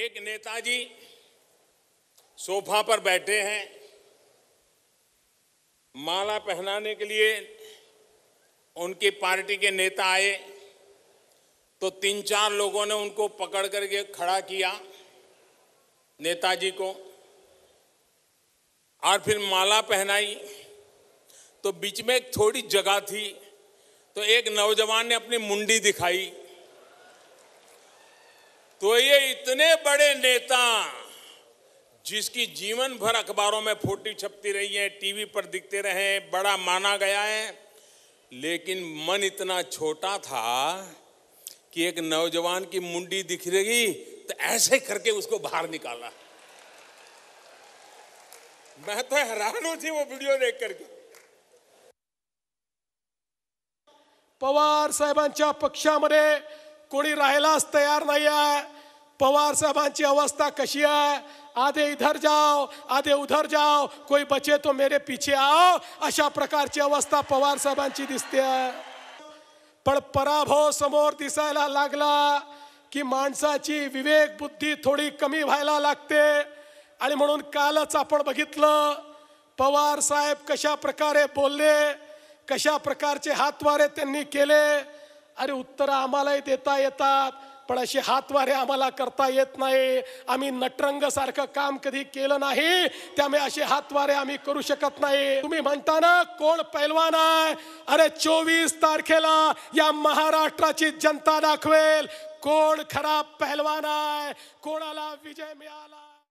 एक नेताजी सोफा पर बैठे हैं माला पहनाने के लिए उनकी पार्टी के नेता आए तो तीन चार लोगों ने उनको पकड़ करके खड़ा किया नेताजी को और फिर माला पहनाई तो बीच में एक थोड़ी जगह थी तो एक नौजवान ने अपनी मुंडी दिखाई तो ये इतने बड़े नेता जिसकी जीवन भर अखबारों में फोटी छपती रही है टीवी पर दिखते रहे बड़ा माना गया है लेकिन मन इतना छोटा था कि एक नौजवान की मुंडी दिख रही तो ऐसे करके उसको बाहर निकाला मैं तो हैरान हूं थी वो वीडियो देख करके पवार पक्षा पक्षामध्ये कोणी राहायलाच तयार नाही आहे पवार साहेबांची अवस्था कशी आहे आधे इधर जाओ आधे उधर जाओ कोई बचे तो मेरे पीछे आओ अशा प्रकारची अवस्था पवार साहेबांची दिसते पण पराभव समोर दिसायला लागला की माणसाची विवेक बुद्धी थोडी कमी व्हायला लागते आणि म्हणून कालच आपण बघितलं पवार साहेब कशा प्रकारे बोलले कशा प्रकारचे हातवारे त्यांनी केले अरे उत्तर आम्हालाही देता येतात पण असे हातवारे आम्हाला करता येत नाही आम्ही नटरंग सारखं काम कधी केलं नाही त्यामुळे असे हातवारे आम्ही करू शकत नाही तुम्ही म्हणता ना कोण पैलवान आहे अरे चोवीस तारखेला या महाराष्ट्राची जनता दाखवेल कोण खरा पहलवान आहे कोणाला विजय मिळाला